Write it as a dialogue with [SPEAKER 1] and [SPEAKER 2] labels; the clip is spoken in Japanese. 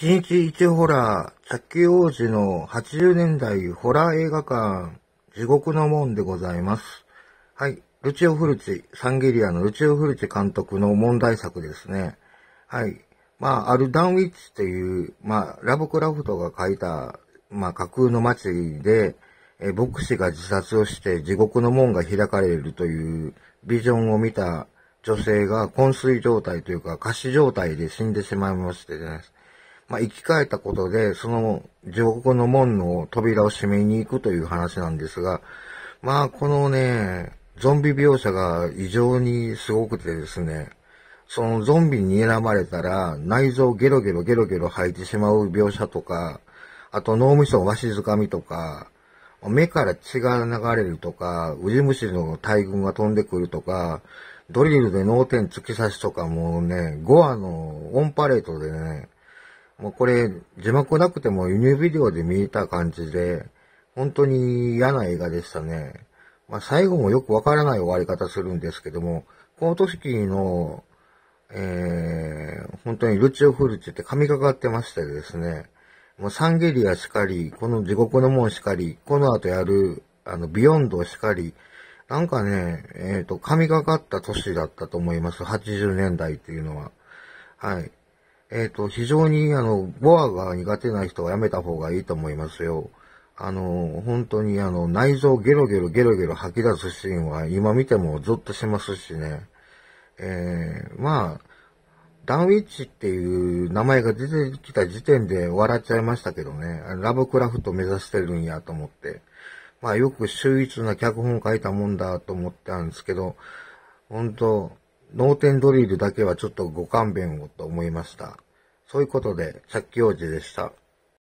[SPEAKER 1] 1日1ホラー、ー王子の80年代ホラー映画館、地獄の門でございます。はい。ルチオ・フルチ、サンゲリアのルチオ・フルチ監督の問題作ですね。はい。まあ、アルダンウィッチという、まあ、ラブクラフトが書いた、まあ、架空の街で、え牧師が自殺をして地獄の門が開かれるというビジョンを見た女性が昏睡状態というか、仮死状態で死んでしまいましてね。まあ、生き返ったことで、その地獄の門の扉を閉めに行くという話なんですが、まあ、このね、ゾンビ描写が異常にすごくてですね、そのゾンビに睨まれたら内臓ゲロゲロゲロゲロ吐いてしまう描写とか、あと脳みそをわしづかみとか、目から血が流れるとか、ウジ虫の大群が飛んでくるとか、ドリルで脳天突き刺しとかもうね、5話のオンパレードでね、もうこれ、字幕なくても輸入ビデオで見えた感じで、本当に嫌な映画でしたね。まあ、最後もよくわからない終わり方するんですけども、この時の、えー、本当にルチオ・フルチって神がかってましてですね、もうサンゲリアしかり、この地獄の門しかり、この後やる、あの、ビヨンドしかり、なんかね、えっ、ー、と、神がかった年だったと思います。80年代っていうのは。はい。えっ、と、非常に、あの、ボアが苦手な人はやめた方がいいと思いますよ。あの、本当に、あの、内臓ゲロゲロゲロゲロ吐き出すシーンは、今見てもゾッとしますしね。えー、まあ、ダンウィッチっていう名前が出てきた時点で笑っちゃいましたけどね。ラブクラフト目指してるんやと思って。まあ、よく秀逸な脚本書いたもんだと思ったんですけど、本当脳天ドリルだけはちょっとご勘弁をと思いました。そういうことで、さっき王子でした。